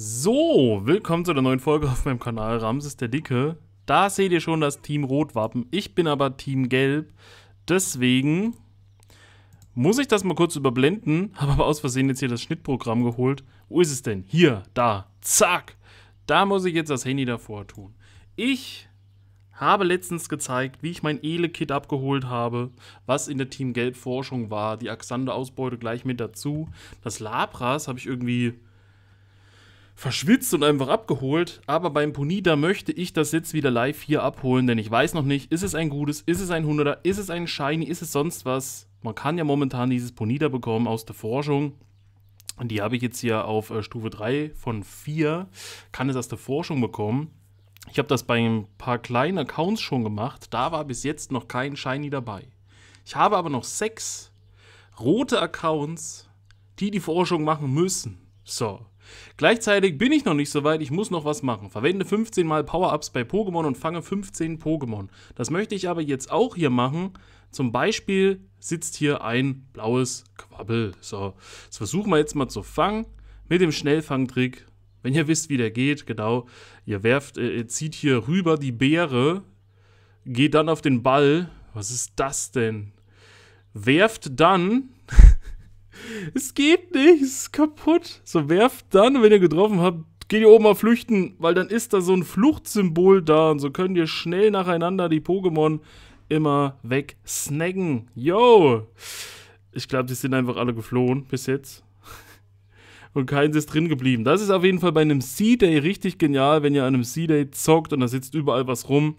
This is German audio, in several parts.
So, willkommen zu der neuen Folge auf meinem Kanal Ramses der Dicke. Da seht ihr schon das Team Rotwappen. Ich bin aber Team Gelb. Deswegen muss ich das mal kurz überblenden. Habe aber aus Versehen jetzt hier das Schnittprogramm geholt. Wo ist es denn? Hier, da, zack. Da muss ich jetzt das Handy davor tun. Ich habe letztens gezeigt, wie ich mein Ele-Kit abgeholt habe, was in der Team Gelb-Forschung war. Die Axander-Ausbeute gleich mit dazu. Das Labras habe ich irgendwie verschwitzt und einfach abgeholt. Aber beim Ponida möchte ich das jetzt wieder live hier abholen, denn ich weiß noch nicht, ist es ein gutes, ist es ein 100er, ist es ein Shiny, ist es sonst was. Man kann ja momentan dieses Ponida bekommen aus der Forschung. Und die habe ich jetzt hier auf äh, Stufe 3 von 4, kann es aus der Forschung bekommen. Ich habe das bei ein paar kleinen Accounts schon gemacht, da war bis jetzt noch kein Shiny dabei. Ich habe aber noch sechs rote Accounts, die die Forschung machen müssen. So, Gleichzeitig bin ich noch nicht so weit, ich muss noch was machen. Verwende 15 mal Power-Ups bei Pokémon und fange 15 Pokémon. Das möchte ich aber jetzt auch hier machen. Zum Beispiel sitzt hier ein blaues Quabbel. So, das versuchen wir jetzt mal zu fangen mit dem Schnellfangtrick. Wenn ihr wisst, wie der geht, genau, ihr werft, äh, zieht hier rüber die Beere, geht dann auf den Ball. Was ist das denn? Werft dann Es geht nicht, es ist kaputt. So werft dann, wenn ihr getroffen habt, geht ihr oben mal flüchten, weil dann ist da so ein Fluchtsymbol da und so könnt ihr schnell nacheinander die Pokémon immer wegsnaggen. Yo! Ich glaube, die sind einfach alle geflohen bis jetzt. Und keins ist drin geblieben. Das ist auf jeden Fall bei einem Sea day richtig genial, wenn ihr an einem Sea day zockt und da sitzt überall was rum.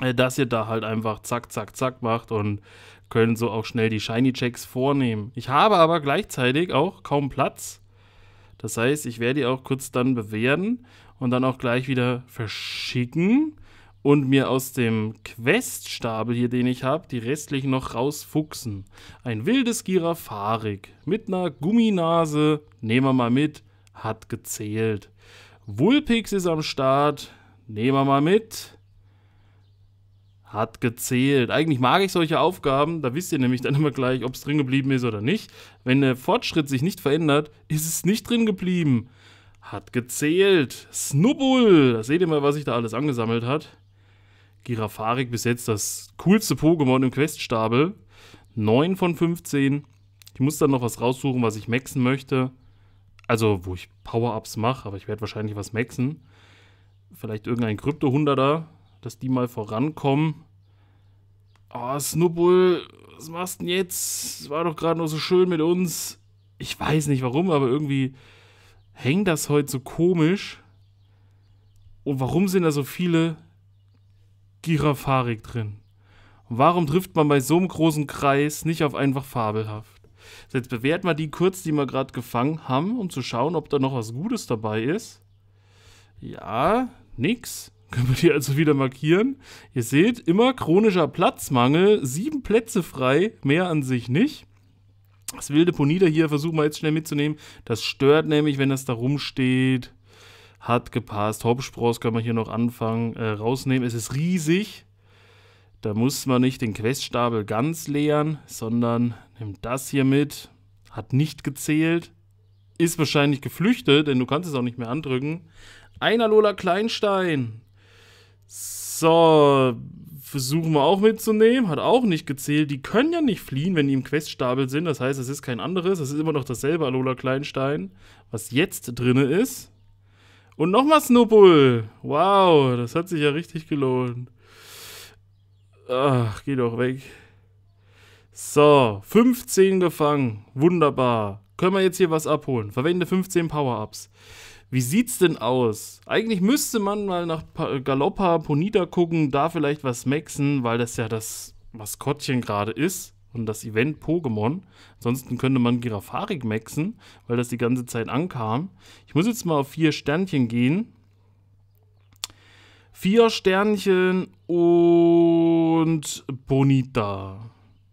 Äh, dass ihr da halt einfach zack, zack, zack macht und können so auch schnell die Shiny-Checks vornehmen. Ich habe aber gleichzeitig auch kaum Platz. Das heißt, ich werde die auch kurz dann bewerten und dann auch gleich wieder verschicken und mir aus dem Queststapel hier, den ich habe, die restlichen noch rausfuchsen. Ein wildes Girafarik mit einer Gumminase, nehmen wir mal mit, hat gezählt. Wulpix ist am Start, nehmen wir mal mit hat gezählt. Eigentlich mag ich solche Aufgaben, da wisst ihr nämlich dann immer gleich, ob es drin geblieben ist oder nicht. Wenn der Fortschritt sich nicht verändert, ist es nicht drin geblieben. Hat gezählt. Snubbul, da seht ihr mal, was sich da alles angesammelt hat. Girafarik bis jetzt das coolste Pokémon im Queststapel. 9 von 15. Ich muss dann noch was raussuchen, was ich maxen möchte. Also, wo ich Power-Ups mache, aber ich werde wahrscheinlich was maxen. Vielleicht irgendein Krypto-Hunderter dass die mal vorankommen. Ah, oh, Snubbel, was machst du denn jetzt? Es War doch gerade noch so schön mit uns. Ich weiß nicht warum, aber irgendwie hängt das heute so komisch. Und warum sind da so viele Girafarik drin? Und warum trifft man bei so einem großen Kreis nicht auf einfach fabelhaft? Also jetzt bewerten wir die kurz, die wir gerade gefangen haben, um zu schauen, ob da noch was Gutes dabei ist. Ja, nix. Können wir die also wieder markieren? Ihr seht, immer chronischer Platzmangel, sieben Plätze frei, mehr an sich nicht. Das wilde Ponida hier versuchen wir jetzt schnell mitzunehmen. Das stört nämlich, wenn das da rumsteht. Hat gepasst. Hauptspross können wir hier noch anfangen äh, rausnehmen. Es ist riesig. Da muss man nicht den Queststapel ganz leeren, sondern nimmt das hier mit. Hat nicht gezählt. Ist wahrscheinlich geflüchtet, denn du kannst es auch nicht mehr andrücken. Einer Lola Kleinstein. So, versuchen wir auch mitzunehmen. Hat auch nicht gezählt. Die können ja nicht fliehen, wenn die im Queststapel sind. Das heißt, es ist kein anderes. Es ist immer noch dasselbe Alola Kleinstein, was jetzt drin ist. Und nochmal Snubbel. Wow, das hat sich ja richtig gelohnt. Ach, geh doch weg. So, 15 gefangen. Wunderbar. Können wir jetzt hier was abholen? Verwende 15 Power-Ups wie sieht's denn aus? Eigentlich müsste man mal nach Galoppa, Ponita gucken, da vielleicht was maxen, weil das ja das Maskottchen gerade ist und das Event Pokémon. Ansonsten könnte man Girafarik maxen, weil das die ganze Zeit ankam. Ich muss jetzt mal auf vier Sternchen gehen. Vier Sternchen und Bonita.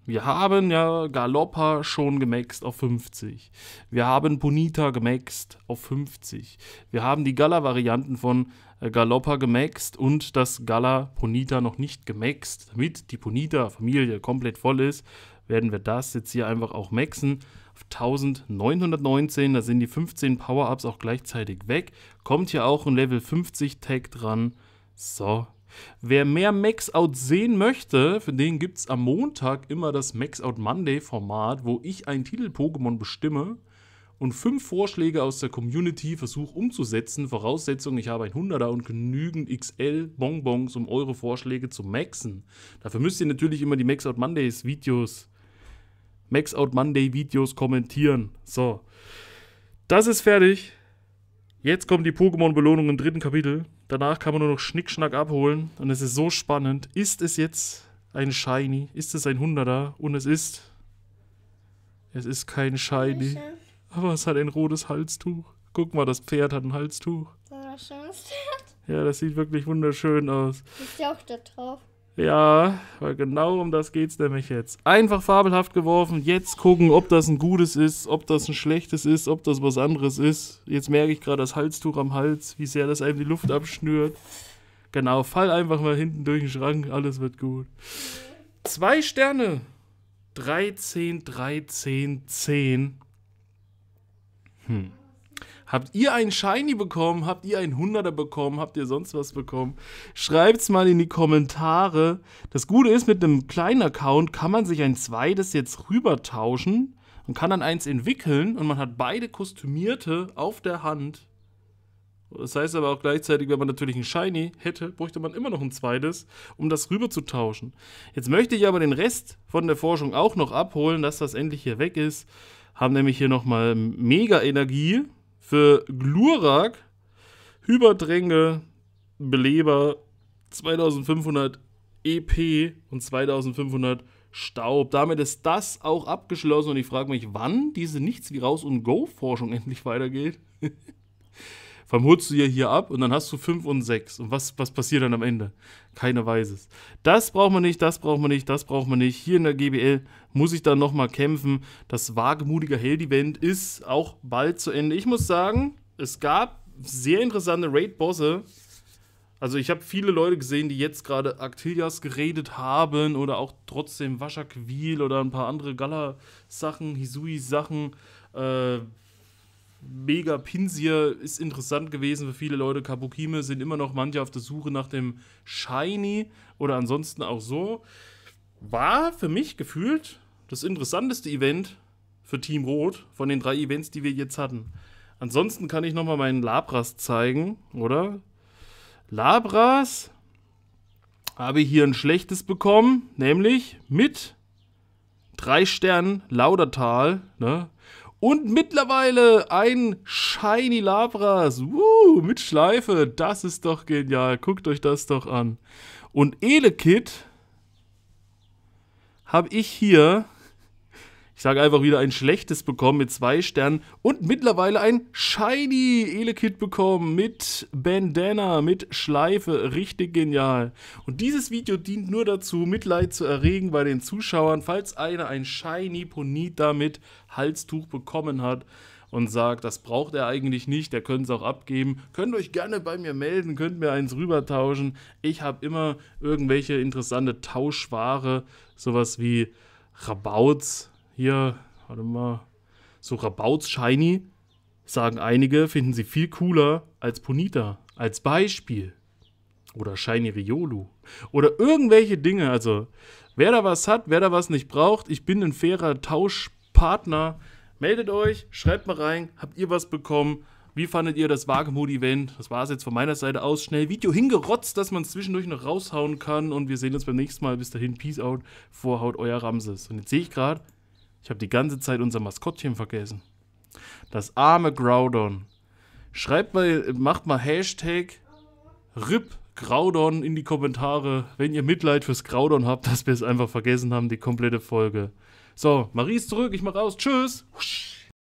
Wir haben ja Galoppa schon gemaxt auf 50. Wir haben Punita gemaxt auf 50. Wir haben die Gala-Varianten von äh, Galoppa gemaxt und das Gala punita noch nicht gemaxt. Damit die punita familie komplett voll ist, werden wir das jetzt hier einfach auch maxen. Auf 1919, da sind die 15 Power-Ups auch gleichzeitig weg. Kommt hier auch ein Level 50 Tag dran. So, Wer mehr Max Out sehen möchte, für den gibt es am Montag immer das Max Out Monday Format, wo ich einen Titel-Pokémon bestimme und fünf Vorschläge aus der Community versuche umzusetzen. Voraussetzung, ich habe ein 100er und genügend XL-Bonbons, um eure Vorschläge zu maxen. Dafür müsst ihr natürlich immer die Max Out Mondays Videos, Max Out Monday Videos kommentieren. So, das ist fertig. Jetzt kommen die Pokémon-Belohnungen im dritten Kapitel. Danach kann man nur noch Schnickschnack abholen und es ist so spannend. Ist es jetzt ein Shiny? Ist es ein Hunderter? Und es ist. Es ist kein Shiny. Aber es hat ein rotes Halstuch. Guck mal, das Pferd hat ein Halstuch. Das ein schönes Pferd. Ja, das sieht wirklich wunderschön aus. Ist ja auch da drauf. Ja, weil genau um das geht es nämlich jetzt. Einfach fabelhaft geworfen, jetzt gucken, ob das ein gutes ist, ob das ein schlechtes ist, ob das was anderes ist. Jetzt merke ich gerade das Halstuch am Hals, wie sehr das einem die Luft abschnürt. Genau, fall einfach mal hinten durch den Schrank, alles wird gut. Zwei Sterne. 13, 13, 10. Hm. Habt ihr einen Shiny bekommen? Habt ihr einen Hunderter bekommen? Habt ihr sonst was bekommen? Schreibt es mal in die Kommentare. Das Gute ist, mit einem kleinen Account kann man sich ein zweites jetzt rübertauschen und kann dann eins entwickeln und man hat beide kostümierte auf der Hand. Das heißt aber auch gleichzeitig, wenn man natürlich ein Shiny hätte, bräuchte man immer noch ein zweites, um das rüberzutauschen. Jetzt möchte ich aber den Rest von der Forschung auch noch abholen, dass das endlich hier weg ist. Haben nämlich hier nochmal Mega-Energie. Für Glurak, Hyperdränge, Beleber, 2500 EP und 2500 Staub. Damit ist das auch abgeschlossen und ich frage mich, wann diese Nichts wie Raus- und Go-Forschung endlich weitergeht. Vor allem holst du ja hier ab und dann hast du 5 und 6. Und was, was passiert dann am Ende? Keiner weiß es. Das braucht man nicht, das braucht man nicht, das braucht man nicht. Hier in der GBL muss ich dann nochmal kämpfen. Das wagemutige Held-Event ist auch bald zu Ende. Ich muss sagen, es gab sehr interessante Raid-Bosse. Also ich habe viele Leute gesehen, die jetzt gerade Actilias geredet haben oder auch trotzdem Waschakwil oder ein paar andere Gala-Sachen, Hisui-Sachen. Äh, mega Pinsir ist interessant gewesen für viele Leute. Kabukime sind immer noch manche auf der Suche nach dem Shiny oder ansonsten auch so. War für mich gefühlt das interessanteste Event für Team Rot von den drei Events, die wir jetzt hatten. Ansonsten kann ich nochmal meinen Labras zeigen, oder? Labras habe ich hier ein schlechtes bekommen, nämlich mit drei Sternen Laudertal, ne? Und mittlerweile ein Shiny Labras uh, mit Schleife. Das ist doch genial. Guckt euch das doch an. Und Elekit habe ich hier ich sage einfach wieder ein schlechtes bekommen mit zwei Sternen und mittlerweile ein Shiny Elekit bekommen mit Bandana, mit Schleife. Richtig genial. Und dieses Video dient nur dazu, Mitleid zu erregen bei den Zuschauern, falls einer ein Shiny Ponita mit Halstuch bekommen hat und sagt, das braucht er eigentlich nicht, der könnte es auch abgeben. Könnt euch gerne bei mir melden, könnt mir eins rübertauschen. Ich habe immer irgendwelche interessante Tauschware, sowas wie Rabauts hier, warte mal, so Rabauts Shiny, sagen einige, finden sie viel cooler als Punita, als Beispiel. Oder Shiny Riolu. Oder irgendwelche Dinge. Also, wer da was hat, wer da was nicht braucht, ich bin ein fairer Tauschpartner. Meldet euch, schreibt mal rein, habt ihr was bekommen? Wie fandet ihr das Wagemut-Event? Das war es jetzt von meiner Seite aus. Schnell Video hingerotzt, dass man es zwischendurch noch raushauen kann. Und wir sehen uns beim nächsten Mal. Bis dahin, Peace out, Vorhaut, euer Ramses. Und jetzt sehe ich gerade, ich habe die ganze Zeit unser Maskottchen vergessen. Das arme Groudon. Schreibt mal, macht mal Hashtag RIP Groudon in die Kommentare, wenn ihr Mitleid fürs Groudon habt, dass wir es einfach vergessen haben, die komplette Folge. So, Marie ist zurück, ich mach raus. Tschüss.